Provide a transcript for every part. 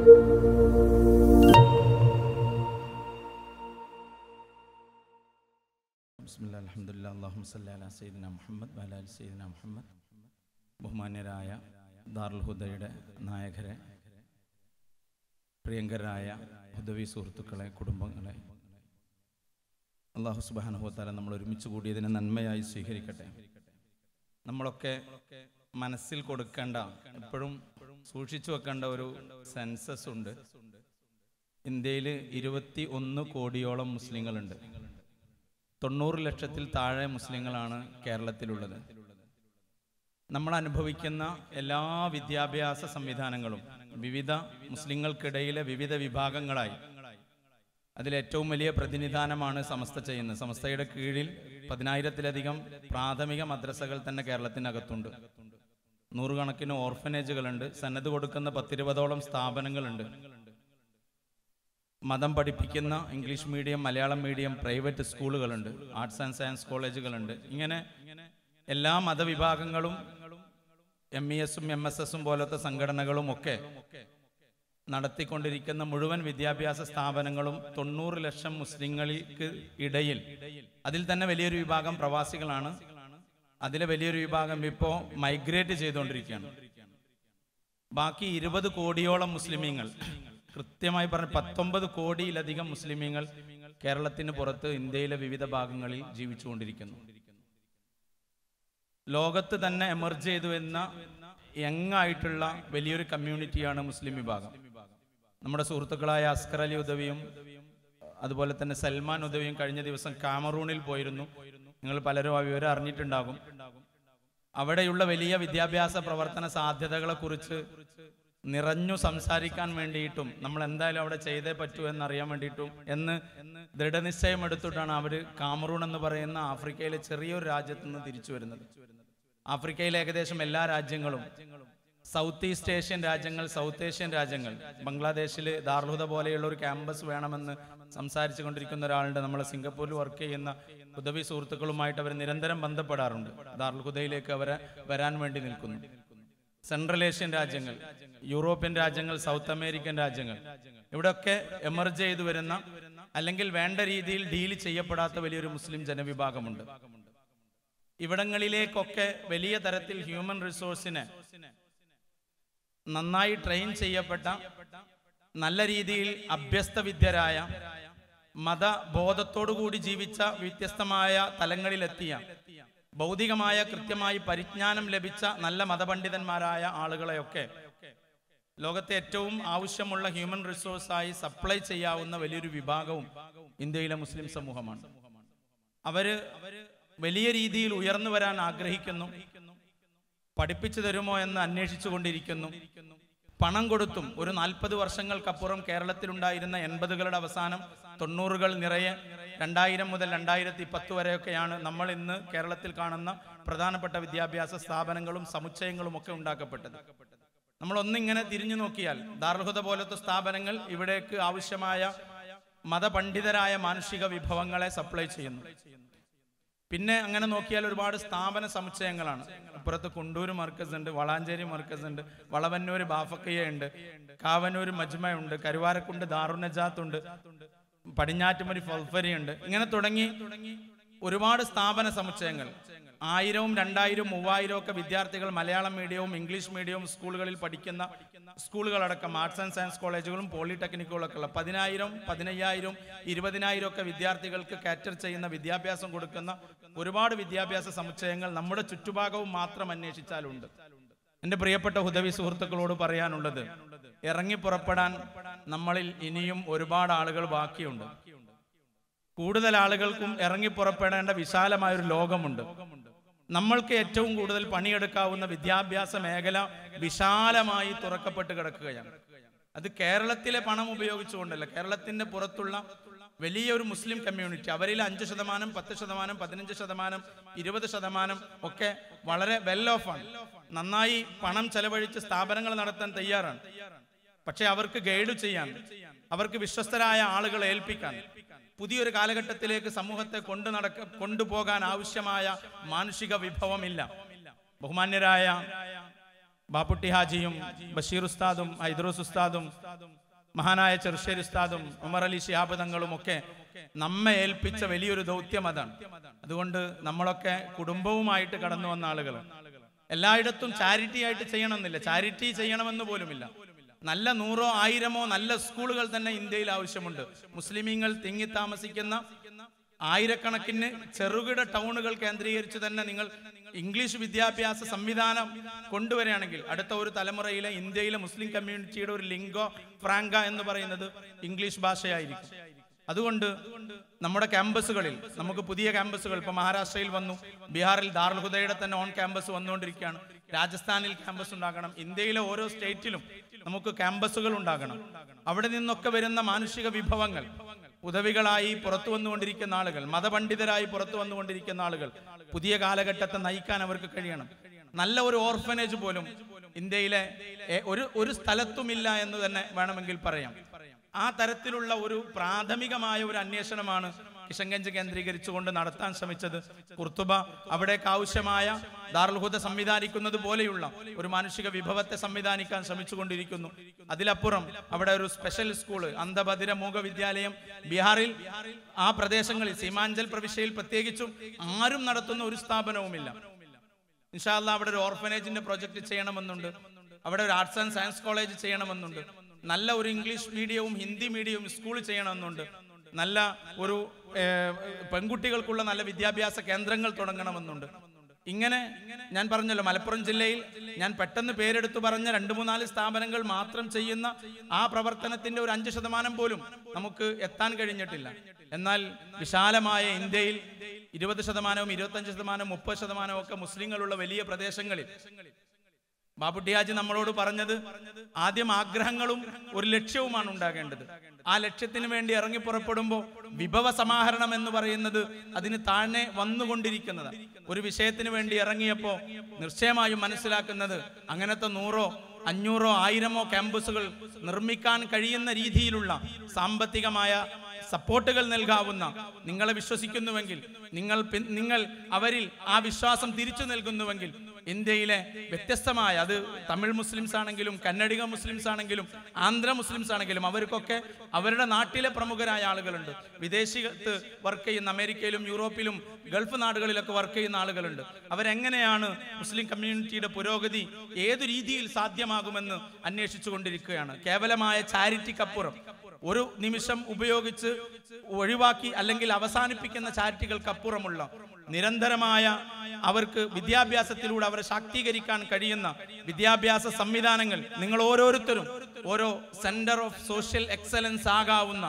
മുഹമ്മദ് മുഹമ്മദ് ബഹുമാന്യരായ ദാറുൽ ഹുദയുടെ നായകരെ പ്രിയങ്കരായ ഹുദവി സുഹൃത്തുക്കളെ കുടുംബങ്ങളെ അള്ളാഹു സുബാനുഹോത്താല നമ്മൾ ഒരുമിച്ച് കൂടിയതിനെ നന്മയായി സ്വീകരിക്കട്ടെ നമ്മളൊക്കെ മനസ്സിൽ കൊടുക്കേണ്ട എപ്പോഴും സൂക്ഷിച്ചു വെക്കേണ്ട ഒരു സെൻസസ് ഉണ്ട് ഇന്ത്യയിൽ ഇരുപത്തി ഒന്ന് കോടിയോളം മുസ്ലിങ്ങളുണ്ട് തൊണ്ണൂറ് ലക്ഷത്തിൽ താഴെ മുസ്ലിങ്ങളാണ് കേരളത്തിലുള്ളത് നമ്മൾ അനുഭവിക്കുന്ന എല്ലാ വിദ്യാഭ്യാസ സംവിധാനങ്ങളും വിവിധ മുസ്ലിങ്ങൾക്കിടയിലെ വിവിധ വിഭാഗങ്ങളായി അതിലേറ്റവും വലിയ പ്രതിനിധാനമാണ് സമസ്ത ചെയ്യുന്നത് സമസ്തയുടെ കീഴിൽ പതിനായിരത്തിലധികം പ്രാഥമിക മദ്രസകൾ തന്നെ കേരളത്തിനകത്തുണ്ട് നൂറുകണക്കിന് ഓർഫനേജുകളുണ്ട് സന്നദ്ധ കൊടുക്കുന്ന പത്തിരുപതോളം സ്ഥാപനങ്ങളുണ്ട് മതം പഠിപ്പിക്കുന്ന English medium Malayalam medium private സ്കൂളുകളുണ്ട് ആർട്സ് ആൻഡ് സയൻസ് കോളേജുകളുണ്ട് ഇങ്ങനെ എല്ലാ മതവിഭാഗങ്ങളും എം ഇ എസും എം എസ് എസും പോലത്തെ സംഘടനകളും ഒക്കെ നടത്തിക്കൊണ്ടിരിക്കുന്ന മുഴുവൻ വിദ്യാഭ്യാസ സ്ഥാപനങ്ങളും തൊണ്ണൂറ് ലക്ഷം മുസ്ലിങ്ങൾക്ക് ഇടയിൽ അതിൽ തന്നെ വലിയൊരു വിഭാഗം പ്രവാസികളാണ് അതിലെ വലിയൊരു വിഭാഗം ഇപ്പോൾ മൈഗ്രേറ്റ് ചെയ്തുകൊണ്ടിരിക്കുകയാണ് ബാക്കി ഇരുപത് കോടിയോളം മുസ്ലിമീങ്ങൾ കൃത്യമായി പറഞ്ഞ പത്തൊമ്പത് കോടിയിലധികം മുസ്ലിമീങ്ങൾ കേരളത്തിന് പുറത്ത് ഇന്ത്യയിലെ വിവിധ ഭാഗങ്ങളിൽ ജീവിച്ചുകൊണ്ടിരിക്കുന്നു ലോകത്ത് തന്നെ എമർജ് ചെയ്തു എന്ന യങ്ങായിട്ടുള്ള വലിയൊരു കമ്മ്യൂണിറ്റിയാണ് മുസ്ലിം വിഭാഗം നമ്മുടെ സുഹൃത്തുക്കളായ അസ്കർ അലി ഉദവിയും അതുപോലെ തന്നെ സൽമാൻ ഉദവിയും കഴിഞ്ഞ ദിവസം കാമറൂണിൽ പോയിരുന്നു നിങ്ങൾ പലരും ആ വിവരം അറിഞ്ഞിട്ടുണ്ടാകും അവിടെയുള്ള വലിയ വിദ്യാഭ്യാസ പ്രവർത്തന സാധ്യതകളെ കുറിച്ച് നിറഞ്ഞു സംസാരിക്കാൻ വേണ്ടിയിട്ടും നമ്മൾ എന്തായാലും അവിടെ ചെയ്തേ പറ്റൂ എന്നറിയാൻ വേണ്ടിയിട്ടും എന്ന് ദൃഢനിശ്ചയം എടുത്തിട്ടാണ് അവർ കാമറൂൺ എന്ന് പറയുന്ന ആഫ്രിക്കയിലെ ചെറിയൊരു രാജ്യത്ത് നിന്ന് തിരിച്ചു വരുന്നത് ആഫ്രിക്കയിലെ ഏകദേശം എല്ലാ രാജ്യങ്ങളും സൗത്ത് ഈസ്റ്റ് ഏഷ്യൻ രാജ്യങ്ങൾ സൗത്ത് ഏഷ്യൻ രാജ്യങ്ങൾ ബംഗ്ലാദേശിൽ ദാർഹുദ പോലെയുള്ള ഒരു ക്യാമ്പസ് വേണമെന്ന് സംസാരിച്ചു കൊണ്ടിരിക്കുന്ന ഒരാളുണ്ട് നമ്മളെ സിംഗപ്പൂരിൽ വർക്ക് ചെയ്യുന്ന ഉദവി സുഹൃത്തുക്കളുമായിട്ട് അവർ നിരന്തരം ബന്ധപ്പെടാറുണ്ട് ദാർഹുദയിലേക്ക് അവരെ വരാൻ വേണ്ടി നിൽക്കുന്നു സെൻട്രൽ ഏഷ്യൻ രാജ്യങ്ങൾ യൂറോപ്യൻ രാജ്യങ്ങൾ സൗത്ത് അമേരിക്കൻ രാജ്യങ്ങൾ ഇവിടെയൊക്കെ എമർജ് ചെയ്തു വരുന്ന അല്ലെങ്കിൽ വേണ്ട രീതിയിൽ ഡീൽ ചെയ്യപ്പെടാത്ത വലിയൊരു മുസ്ലിം ജനവിഭാഗമുണ്ട് ഇവിടങ്ങളിലേക്കൊക്കെ വലിയ തരത്തിൽ ഹ്യൂമൻ റിസോഴ്സിനെ നന്നായി ട്രെയിൻ ചെയ്യപ്പെട്ട നല്ല രീതിയിൽ അഭ്യസ്തവിദ്യരായ മതബോധത്തോടുകൂടി ജീവിച്ച വ്യത്യസ്തമായ തലങ്ങളിലെത്തിയ ഭൗതികമായ കൃത്യമായി പരിജ്ഞാനം ലഭിച്ച നല്ല മതപണ്ഡിതന്മാരായ ആളുകളെയൊക്കെ ലോകത്തെ ഏറ്റവും ആവശ്യമുള്ള ഹ്യൂമൻ റിസോഴ്സായി സപ്ലൈ ചെയ്യാവുന്ന വലിയൊരു വിഭാഗവും ഇന്ത്യയിലെ മുസ്ലിം സമൂഹമാണ് അവര് വലിയ രീതിയിൽ ഉയർന്നു വരാൻ ആഗ്രഹിക്കുന്നു പഠിപ്പിച്ചു തരുമോ എന്ന് അന്വേഷിച്ചു കൊണ്ടിരിക്കുന്നു പണം കൊടുത്തും ഒരു നാൽപ്പത് വർഷങ്ങൾക്കപ്പുറം കേരളത്തിലുണ്ടായിരുന്ന എൺപതുകളുടെ അവസാനം തൊണ്ണൂറുകൾ നിറയെ രണ്ടായിരം മുതൽ രണ്ടായിരത്തി പത്ത് വരെയൊക്കെയാണ് നമ്മൾ ഇന്ന് കേരളത്തിൽ കാണുന്ന പ്രധാനപ്പെട്ട വിദ്യാഭ്യാസ സ്ഥാപനങ്ങളും സമുച്ചയങ്ങളും ഒക്കെ ഉണ്ടാക്കപ്പെട്ടത് നമ്മൾ ഒന്നിങ്ങനെ തിരിഞ്ഞു നോക്കിയാൽ ദാർഹുത പോലത്തെ സ്ഥാപനങ്ങൾ ഇവിടേക്ക് ആവശ്യമായ മതപണ്ഡിതരായ മാനുഷിക വിഭവങ്ങളെ സപ്ലൈ ചെയ്യുന്നു പിന്നെ അങ്ങനെ നോക്കിയാൽ ഒരുപാട് സ്ഥാപന സമുച്ചയങ്ങളാണ് അപ്പുറത്ത് കൊണ്ടൂർ മർക്കസ് ഉണ്ട് വളാഞ്ചേരി മർക്കസ് ഉണ്ട് വളവന്നൂർ ബാഫക്കയ്യ ഉണ്ട് കാവന്നൂർ മജ്മ ഉണ്ട് കരുവാരക്കുണ്ട് ദാറുനജാത്ത് ഉണ്ട് പടിഞ്ഞാറ്റുമരി ഫൽഫരി ഉണ്ട് ഇങ്ങനെ തുടങ്ങി ഒരുപാട് സ്ഥാപന സമുച്ചയങ്ങൾ ആയിരവും രണ്ടായിരവും മൂവായിരവും ഒക്കെ വിദ്യാർത്ഥികൾ മലയാളം മീഡിയവും ഇംഗ്ലീഷ് മീഡിയവും സ്കൂളുകളിൽ പഠിക്കുന്ന സ്കൂളുകളടക്കം ആർട്സ് ആൻഡ് സയൻസ് കോളേജുകളും ഒക്കെ ഉള്ള പതിനായിരം പതിനയ്യായിരം ഇരുപതിനായിരം ഒക്കെ വിദ്യാർത്ഥികൾക്ക് കാറ്റർ ചെയ്യുന്ന വിദ്യാഭ്യാസം കൊടുക്കുന്ന ഒരുപാട് വിദ്യാഭ്യാസ സമുച്ചയങ്ങൾ നമ്മുടെ ചുറ്റുഭാഗവും മാത്രം അന്വേഷിച്ചാലുണ്ട് എൻ്റെ പ്രിയപ്പെട്ട ഹുദവി സുഹൃത്തുക്കളോട് പറയാനുള്ളത് ഇറങ്ങി പുറപ്പെടാൻ നമ്മളിൽ ഇനിയും ഒരുപാട് ആളുകൾ ബാക്കിയുണ്ട് കൂടുതൽ ആളുകൾക്കും ഇറങ്ങി പുറപ്പെടേണ്ട വിശാലമായൊരു ലോകമുണ്ട് നമ്മൾക്ക് ഏറ്റവും കൂടുതൽ പണിയെടുക്കാവുന്ന വിദ്യാഭ്യാസ മേഖല വിശാലമായി തുറക്കപ്പെട്ട് കിടക്കുകയാണ് അത് കേരളത്തിലെ പണം ഉപയോഗിച്ചുകൊണ്ടല്ല കേരളത്തിന്റെ പുറത്തുള്ള വലിയൊരു മുസ്ലിം കമ്മ്യൂണിറ്റി അവരിൽ അഞ്ച് ശതമാനം പത്ത് ശതമാനം പതിനഞ്ച് ശതമാനം ഇരുപത് ശതമാനം ഒക്കെ വളരെ വെൽ ഓഫ് ആണ് നന്നായി പണം ചെലവഴിച്ച് സ്ഥാപനങ്ങൾ നടത്താൻ തയ്യാറാണ് പക്ഷെ അവർക്ക് ഗൈഡ് ചെയ്യാൻ അവർക്ക് വിശ്വസ്തരായ ആളുകളെ ഏൽപ്പിക്കാൻ പുതിയൊരു കാലഘട്ടത്തിലേക്ക് സമൂഹത്തെ കൊണ്ട് നടക്ക കൊണ്ടുപോകാൻ ആവശ്യമായ മാനുഷിക വിഭവമില്ല ബഹുമാന്യരായ ബാപ്പുട്ടി ഹാജിയും ബഷീർ ഉസ്താദും ഹൈദ്രോസ് ഉസ്താദും മഹാനായ ചെറുശ്ശേരി ഉസ്താദും ഉമർ അലി ഷിഹാബ് ഒക്കെ നമ്മെ ഏൽപ്പിച്ച വലിയൊരു ദൗത്യം അതാണ് അതുകൊണ്ട് നമ്മളൊക്കെ കുടുംബവുമായിട്ട് കടന്നു വന്ന ആളുകൾ എല്ലായിടത്തും ചാരിറ്റി ആയിട്ട് ചെയ്യണമെന്നില്ല ചാരിറ്റി ചെയ്യണമെന്ന് പോലുമില്ല നല്ല നൂറോ ആയിരമോ നല്ല സ്കൂളുകൾ തന്നെ ഇന്ത്യയിൽ ആവശ്യമുണ്ട് മുസ്ലിമീങ്ങൾ തിങ്ങി താമസിക്കുന്ന ആയിരക്കണക്കിന് ചെറുകിട ടൗണുകൾ കേന്ദ്രീകരിച്ച് തന്നെ നിങ്ങൾ ഇംഗ്ലീഷ് വിദ്യാഭ്യാസ സംവിധാനം കൊണ്ടുവരികയാണെങ്കിൽ അടുത്ത ഒരു തലമുറയിലെ ഇന്ത്യയിലെ മുസ്ലിം കമ്മ്യൂണിറ്റിയുടെ ഒരു ലിംഗോ ഫ്രാങ്ക എന്ന് പറയുന്നത് ഇംഗ്ലീഷ് ഭാഷയായിരിക്കും അതുകൊണ്ട് നമ്മുടെ ക്യാമ്പസുകളിൽ നമുക്ക് പുതിയ ക്യാമ്പസുകൾ ഇപ്പൊ മഹാരാഷ്ട്രയിൽ വന്നു ബീഹാറിൽ ദാർഹുദയുടെ തന്നെ ഓൺ ക്യാമ്പസ് വന്നുകൊണ്ടിരിക്കുകയാണ് രാജസ്ഥാനിൽ ക്യാമ്പസ് ഉണ്ടാക്കണം ഇന്ത്യയിലെ ഓരോ സ്റ്റേറ്റിലും നമുക്ക് ക്യാമ്പസുകൾ ഉണ്ടാകണം അവിടെ നിന്നൊക്കെ വരുന്ന മാനുഷിക വിഭവങ്ങൾ ഉദവികളായി പുറത്തു വന്നുകൊണ്ടിരിക്കുന്ന ആളുകൾ മതപണ്ഡിതരായി പുറത്തു വന്നുകൊണ്ടിരിക്കുന്ന ആളുകൾ പുതിയ കാലഘട്ടത്തെ നയിക്കാൻ അവർക്ക് കഴിയണം നല്ല ഒരു ഓർഫനേജ് പോലും ഇന്ത്യയിലെ ഒരു ഒരു സ്ഥലത്തുമില്ല എന്ന് തന്നെ വേണമെങ്കിൽ പറയാം ആ തരത്തിലുള്ള ഒരു പ്രാഥമികമായ ഒരു അന്വേഷണമാണ് കിഷൻഗഞ്ച് കേന്ദ്രീകരിച്ചുകൊണ്ട് നടത്താൻ ശ്രമിച്ചത് കുർത്തുബ അവിടേക്ക് ആവശ്യമായ ദാർൽഹുദ സംവിധാനിക്കുന്നത് പോലെയുള്ള ഒരു മാനുഷിക വിഭവത്തെ സംവിധാനിക്കാൻ ശ്രമിച്ചുകൊണ്ടിരിക്കുന്നു അതിലപ്പുറം അവിടെ ഒരു സ്പെഷ്യൽ സ്കൂൾ അന്ധഭദ്ര മൂക വിദ്യാലയം ബീഹാറിൽ ആ പ്രദേശങ്ങളിൽ സീമാഞ്ചൽ പ്രവിശ്യയിൽ പ്രത്യേകിച്ചും ആരും നടത്തുന്ന ഒരു സ്ഥാപനവുമില്ല ഇൻഷാല്ല അവിടെ ഒരു ഓർഫനേജിന്റെ പ്രൊജക്ട് ചെയ്യണമെന്നുണ്ട് അവിടെ ഒരു ആർട്സ് ആൻഡ് സയൻസ് കോളേജ് ചെയ്യണമെന്നുണ്ട് നല്ല ഒരു ഇംഗ്ലീഷ് മീഡിയവും ഹിന്ദി മീഡിയവും സ്കൂൾ ചെയ്യണമെന്നുണ്ട് നല്ല ഒരു പെൺകുട്ടികൾക്കുള്ള നല്ല വിദ്യാഭ്യാസ കേന്ദ്രങ്ങൾ തുടങ്ങണമെന്നുണ്ട് ഇങ്ങനെ ഞാൻ പറഞ്ഞല്ലോ മലപ്പുറം ജില്ലയിൽ ഞാൻ പെട്ടെന്ന് പേരെടുത്തു പറഞ്ഞ രണ്ട് മൂന്നാല് സ്ഥാപനങ്ങൾ മാത്രം ചെയ്യുന്ന ആ പ്രവർത്തനത്തിന്റെ ഒരു അഞ്ച് ശതമാനം പോലും നമുക്ക് എത്താൻ കഴിഞ്ഞിട്ടില്ല എന്നാൽ വിശാലമായ ഇന്ത്യയിൽ ഇരുപത് ശതമാനവും ഇരുപത്തഞ്ച് ശതമാനവും മുപ്പത് ശതമാനവും ഒക്കെ മുസ്ലിങ്ങളുള്ള വലിയ പ്രദേശങ്ങളിൽ ബാബുട്ടിയാജി നമ്മളോട് പറഞ്ഞത് ആദ്യം ആഗ്രഹങ്ങളും ഒരു ലക്ഷ്യവുമാണ് ഉണ്ടാകേണ്ടത് ആ ലക്ഷ്യത്തിന് വേണ്ടി ഇറങ്ങി പുറപ്പെടുമ്പോൾ വിഭവ സമാഹരണം എന്ന് പറയുന്നത് അതിന് താഴെ വന്നുകൊണ്ടിരിക്കുന്നത് ഒരു വിഷയത്തിന് വേണ്ടി ഇറങ്ങിയപ്പോൾ നിശ്ചയമായും മനസ്സിലാക്കുന്നത് അങ്ങനത്തെ നൂറോ അഞ്ഞൂറോ ആയിരമോ ക്യാമ്പസുകൾ നിർമ്മിക്കാൻ കഴിയുന്ന രീതിയിലുള്ള സാമ്പത്തികമായ സപ്പോർട്ടുകൾ നൽകാവുന്ന നിങ്ങളെ വിശ്വസിക്കുന്നുവെങ്കിൽ നിങ്ങൾ നിങ്ങൾ അവരിൽ ആ വിശ്വാസം തിരിച്ചു നൽകുന്നുവെങ്കിൽ ഇന്ത്യയിലെ വ്യത്യസ്തമായ അത് തമിഴ് മുസ്ലിംസ് ആണെങ്കിലും കന്നഡിക മുസ്ലിംസ് ആണെങ്കിലും ആന്ധ്ര മുസ്ലിംസ് ആണെങ്കിലും അവർക്കൊക്കെ അവരുടെ നാട്ടിലെ പ്രമുഖരായ ആളുകളുണ്ട് വിദേശത്ത് വർക്ക് ചെയ്യുന്ന അമേരിക്കയിലും യൂറോപ്പിലും ഗൾഫ് നാടുകളിലൊക്കെ വർക്ക് ചെയ്യുന്ന ആളുകളുണ്ട് അവരെങ്ങനെയാണ് മുസ്ലിം കമ്മ്യൂണിറ്റിയുടെ പുരോഗതി ഏതു രീതിയിൽ സാധ്യമാകുമെന്ന് അന്വേഷിച്ചു കൊണ്ടിരിക്കുകയാണ് കേവലമായ ചാരിറ്റിക്കപ്പുറം ഒരു നിമിഷം ഉപയോഗിച്ച് ഒഴിവാക്കി അല്ലെങ്കിൽ അവസാനിപ്പിക്കുന്ന ചാരിറ്റികൾക്കപ്പുറമുള്ള നിരന്തരമായ അവർക്ക് വിദ്യാഭ്യാസത്തിലൂടെ അവരെ ശാക്തീകരിക്കാൻ കഴിയുന്ന വിദ്യാഭ്യാസ സംവിധാനങ്ങൾ നിങ്ങൾ ഓരോരുത്തരും ഓരോ സെന്റർ ഓഫ് സോഷ്യൽ എക്സലൻസ് ആകാവുന്ന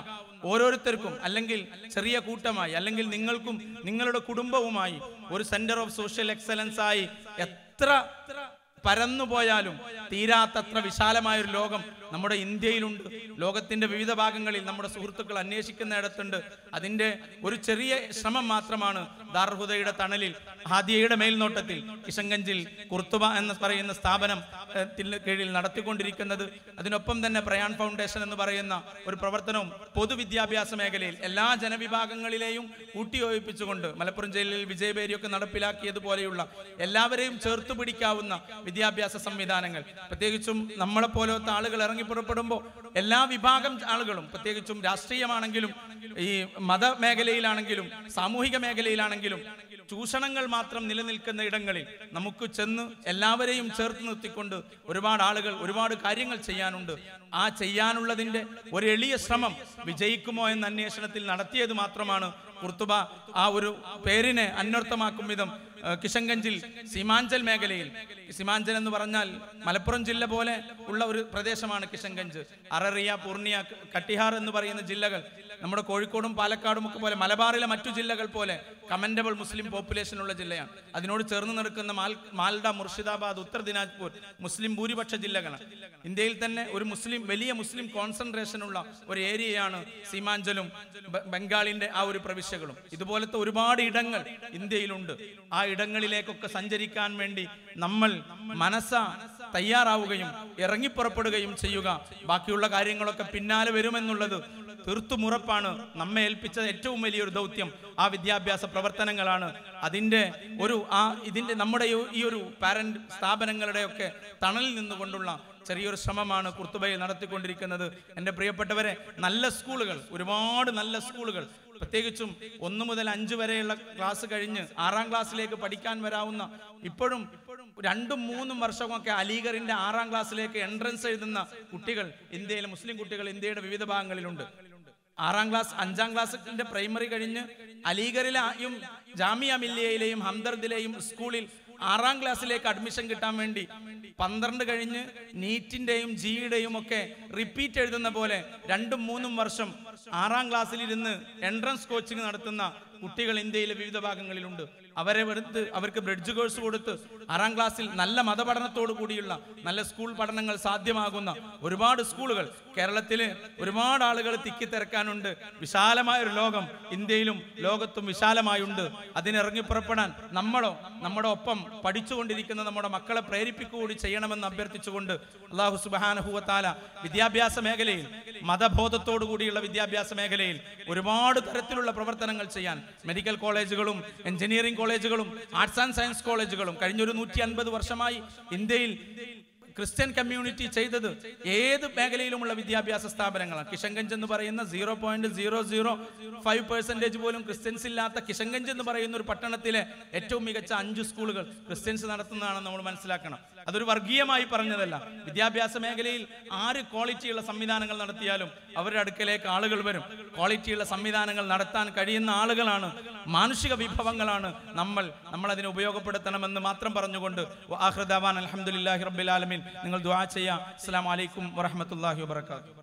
ഓരോരുത്തർക്കും അല്ലെങ്കിൽ ചെറിയ കൂട്ടമായി അല്ലെങ്കിൽ നിങ്ങൾക്കും നിങ്ങളുടെ കുടുംബവുമായി ഒരു സെന്റർ ഓഫ് സോഷ്യൽ എക്സലൻസ് ആയി എത്ര പരന്നുപോയാലും തീരാത്തത്ര വിശാലമായ ഒരു ലോകം നമ്മുടെ ഇന്ത്യയിലുണ്ട് ലോകത്തിന്റെ വിവിധ ഭാഗങ്ങളിൽ നമ്മുടെ സുഹൃത്തുക്കൾ ഇടത്തുണ്ട് അതിന്റെ ഒരു ചെറിയ ശ്രമം മാത്രമാണ് ദാർഹുദയുടെ തണലിൽ ഹാദിയയുടെ മേൽനോട്ടത്തിൽ കിഷൻഗഞ്ചിൽ കുർത്തുബ എന്ന് പറയുന്ന സ്ഥാപനം കീഴിൽ നടത്തിക്കൊണ്ടിരിക്കുന്നത് അതിനൊപ്പം തന്നെ പ്രയാൺ ഫൗണ്ടേഷൻ എന്ന് പറയുന്ന ഒരു പ്രവർത്തനവും പൊതുവിദ്യാഭ്യാസ മേഖലയിൽ എല്ലാ ജനവിഭാഗങ്ങളിലെയും കൂട്ടിയോജിപ്പിച്ചുകൊണ്ട് മലപ്പുറം ജില്ലയിൽ വിജയബേരിയൊക്കെ നടപ്പിലാക്കിയതുപോലെയുള്ള എല്ലാവരെയും ചേർത്ത് പിടിക്കാവുന്ന വിദ്യാഭ്യാസ സംവിധാനങ്ങൾ പ്രത്യേകിച്ചും നമ്മളെപ്പോലത്തെ ആളുകൾ ഇറങ്ങി ഇറങ്ങി പുറപ്പെടുമ്പോൾ എല്ലാ വിഭാഗം ആളുകളും പ്രത്യേകിച്ചും രാഷ്ട്രീയമാണെങ്കിലും ഈ മേഖലയിലാണെങ്കിലും സാമൂഹിക മേഖലയിലാണെങ്കിലും ചൂഷണങ്ങൾ മാത്രം നിലനിൽക്കുന്ന ഇടങ്ങളിൽ നമുക്ക് ചെന്ന് എല്ലാവരെയും ചേർത്ത് നിർത്തിക്കൊണ്ട് ഒരുപാട് ആളുകൾ ഒരുപാട് കാര്യങ്ങൾ ചെയ്യാനുണ്ട് ആ ചെയ്യാനുള്ളതിന്റെ ഒരു എളിയ ശ്രമം വിജയിക്കുമോ എന്ന അന്വേഷണത്തിൽ നടത്തിയത് മാത്രമാണ് കുർത്തുബ ആ ഒരു പേരിനെ അന്വർത്ഥമാക്കും വിധം കിഷൻഗഞ്ചിൽ സീമാഞ്ചൽ മേഖലയിൽ സീമാഞ്ചൽ എന്ന് പറഞ്ഞാൽ മലപ്പുറം ജില്ല പോലെ ഉള്ള ഒരു പ്രദേശമാണ് കിഷൻഗഞ്ച് അററിയ പൂർണിയ കട്ടിഹാർ എന്ന് പറയുന്ന ജില്ലകൾ നമ്മുടെ കോഴിക്കോടും പാലക്കാടും ഒക്കെ പോലെ മലബാറിലെ മറ്റു ജില്ലകൾ പോലെ കമൻഡബിൾ മുസ്ലിം പോപ്പുലേഷനുള്ള ജില്ലയാണ് അതിനോട് ചേർന്ന് നിൽക്കുന്ന മാൽഡ മുർഷിദാബാദ് ഉത്തർ ദിനാജ്പൂർ മുസ്ലിം ഭൂരിപക്ഷ ജില്ലകളാണ് ഇന്ത്യയിൽ തന്നെ ഒരു മുസ്ലിം വലിയ മുസ്ലിം കോൺസെൻട്രേഷനുള്ള ഒരു ഏരിയയാണ് സീമാഞ്ചലും ബംഗാളിന്റെ ആ ഒരു പ്രവിശ്യകളും ഇതുപോലത്തെ ഒരുപാട് ഇടങ്ങൾ ഇന്ത്യയിലുണ്ട് ആ ഇടങ്ങളിലേക്കൊക്കെ സഞ്ചരിക്കാൻ വേണ്ടി നമ്മൾ മനസ്സ തയ്യാറാവുകയും ഇറങ്ങിപ്പുറപ്പെടുകയും ചെയ്യുക ബാക്കിയുള്ള കാര്യങ്ങളൊക്കെ പിന്നാലെ വരുമെന്നുള്ളത് തീർത്തുമുറപ്പാണ് നമ്മെ ഏൽപ്പിച്ച ഏറ്റവും വലിയൊരു ദൗത്യം ആ വിദ്യാഭ്യാസ പ്രവർത്തനങ്ങളാണ് അതിൻ്റെ ഒരു ആ ഇതിൻ്റെ നമ്മുടെ ഈ ഒരു സ്ഥാപനങ്ങളുടെ സ്ഥാപനങ്ങളുടെയൊക്കെ തണലിൽ നിന്നുകൊണ്ടുള്ള ചെറിയൊരു ശ്രമമാണ് കുർത്തുബയിൽ നടത്തിക്കൊണ്ടിരിക്കുന്നത് എൻ്റെ പ്രിയപ്പെട്ടവരെ നല്ല സ്കൂളുകൾ ഒരുപാട് നല്ല സ്കൂളുകൾ പ്രത്യേകിച്ചും ഒന്നു മുതൽ അഞ്ച് വരെയുള്ള ക്ലാസ് കഴിഞ്ഞ് ആറാം ക്ലാസ്സിലേക്ക് പഠിക്കാൻ വരാവുന്ന ഇപ്പോഴും രണ്ടും മൂന്നും വർഷമൊക്കെ അലീഗറിന്റെ ആറാം ക്ലാസ്സിലേക്ക് എൻട്രൻസ് എഴുതുന്ന കുട്ടികൾ ഇന്ത്യയിലെ മുസ്ലിം കുട്ടികൾ ഇന്ത്യയുടെ വിവിധ ഭാഗങ്ങളിലുണ്ട് ആറാം ക്ലാസ് അഞ്ചാം ക്ലാസ്സിന്റെ പ്രൈമറി കഴിഞ്ഞ് അലീഗറിലെയും ജാമിയ മില്ലിയയിലെയും ഹംദർദിലെയും സ്കൂളിൽ ആറാം ക്ലാസ്സിലേക്ക് അഡ്മിഷൻ കിട്ടാൻ വേണ്ടി പന്ത്രണ്ട് കഴിഞ്ഞ് നീറ്റിന്റെയും ജിയുടെയും ഒക്കെ റിപ്പീറ്റ് എഴുതുന്ന പോലെ രണ്ടും മൂന്നും വർഷം ആറാം ക്ലാസ്സിലിരുന്ന് എൻട്രൻസ് കോച്ചിങ് നടത്തുന്ന കുട്ടികൾ ഇന്ത്യയിലെ വിവിധ ഭാഗങ്ങളിലുണ്ട് അവരെ എടുത്ത് അവർക്ക് ബ്രിഡ്ജ് കോഴ്സ് കൊടുത്ത് ആറാം ക്ലാസ്സിൽ നല്ല മതപഠനത്തോടു കൂടിയുള്ള നല്ല സ്കൂൾ പഠനങ്ങൾ സാധ്യമാകുന്ന ഒരുപാട് സ്കൂളുകൾ കേരളത്തിൽ ഒരുപാട് ആളുകൾ തിക്കി തിരക്കാനുണ്ട് വിശാലമായ ഒരു ലോകം ഇന്ത്യയിലും ലോകത്തും വിശാലമായുണ്ട് അതിനിറങ്ങി പുറപ്പെടാൻ നമ്മളോ നമ്മുടെ ഒപ്പം പഠിച്ചുകൊണ്ടിരിക്കുന്ന നമ്മുടെ മക്കളെ പ്രേരിപ്പിക്കുകൂടി ചെയ്യണമെന്ന് അഭ്യർത്ഥിച്ചുകൊണ്ട് അള്ളാഹു സുബാനഹുവത്താല വിദ്യാഭ്യാസ മേഖലയിൽ മതബോധത്തോടു കൂടിയുള്ള വിദ്യാഭ്യാസ മേഖലയിൽ ഒരുപാട് തരത്തിലുള്ള പ്രവർത്തനങ്ങൾ ചെയ്യാൻ മെഡിക്കൽ കോളേജുകളും എഞ്ചിനീയറിംഗ് കോളേജുകളും ആർട്സ് ആൻഡ് സയൻസ് കോളേജുകളും കഴിഞ്ഞൊരു നൂറ്റി അൻപത് വർഷമായി ഇന്ത്യയിൽ ക്രിസ്ത്യൻ കമ്മ്യൂണിറ്റി ചെയ്തത് ഏത് മേഖലയിലുമുള്ള വിദ്യാഭ്യാസ സ്ഥാപനങ്ങളാണ് കിഷൻഗഞ്ച് എന്ന് പറയുന്ന zero point zero zero five percentage പോലും ക്രിസ്ത്യൻസ് ഇല്ലാത്ത കിഷൻഗഞ്ച് എന്ന് പറയുന്ന ഒരു പട്ടണത്തിലെ ഏറ്റവും മികച്ച അഞ്ച് സ്കൂളുകൾ ക്രിസ്ത്യൻസ് നടത്തുന്നതാണെന്ന് നമ്മൾ മനസ്സിലാക്കണം അതൊരു വർഗീയമായി പറഞ്ഞതല്ല വിദ്യാഭ്യാസ മേഖലയിൽ ആര് ക്വാളിറ്റിയുള്ള സംവിധാനങ്ങൾ നടത്തിയാലും അവരുടെ അടുക്കലേക്ക് ആളുകൾ വരും ക്വാളിറ്റിയുള്ള സംവിധാനങ്ങൾ നടത്താൻ കഴിയുന്ന ആളുകളാണ് മാനുഷിക വിഭവങ്ങളാണ് നമ്മൾ നമ്മൾ അതിനെ ഉപയോഗപ്പെടുത്തണമെന്ന് മാത്രം പറഞ്ഞുകൊണ്ട് ആഹ്രദാവാൻ അലഹമുല്ലാഹി റബ്ബിലാലമീൻ നിങ്ങൾ ദുആ ചെയ്യാം അസ്സാം വലൈക്കും വറഹമത്തല്ലാഹി വാത്തു